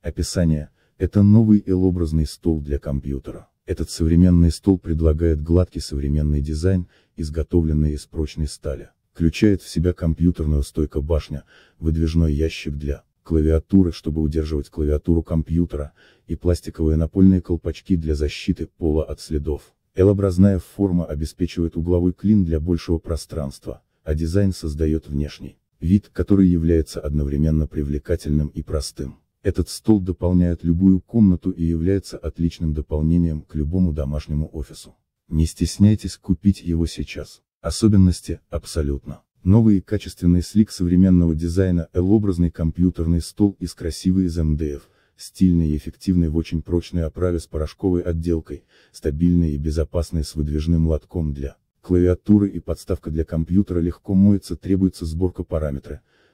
Описание. Это новый L-образный стол для компьютера. Этот современный стол предлагает гладкий современный дизайн, изготовленный из прочной стали. Включает в себя компьютерную стойка-башня, выдвижной ящик для клавиатуры, чтобы удерживать клавиатуру компьютера, и пластиковые напольные колпачки для защиты пола от следов. L-образная форма обеспечивает угловой клин для большего пространства, а дизайн создает внешний вид, который является одновременно привлекательным и простым. Этот стол дополняет любую комнату и является отличным дополнением к любому домашнему офису. Не стесняйтесь купить его сейчас. Особенности, абсолютно. Новый и качественный слик современного дизайна L-образный компьютерный стол из красивой из МДФ, стильный и эффективный в очень прочной оправе с порошковой отделкой, стабильный и безопасный с выдвижным лотком для клавиатуры и подставка для компьютера легко моется требуется сборка параметры.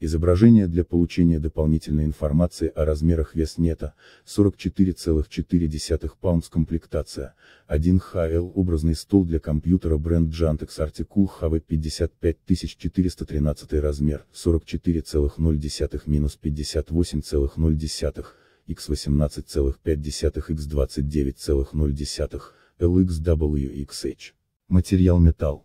Изображение для получения дополнительной информации о размерах вес нета, 44,4 паунд комплектация, 1 HL образный стол для компьютера бренд Jantex Articul HV 55413 размер, 44,0-58,0, x 18,5, x 29,0, LXWXH. Материал металл.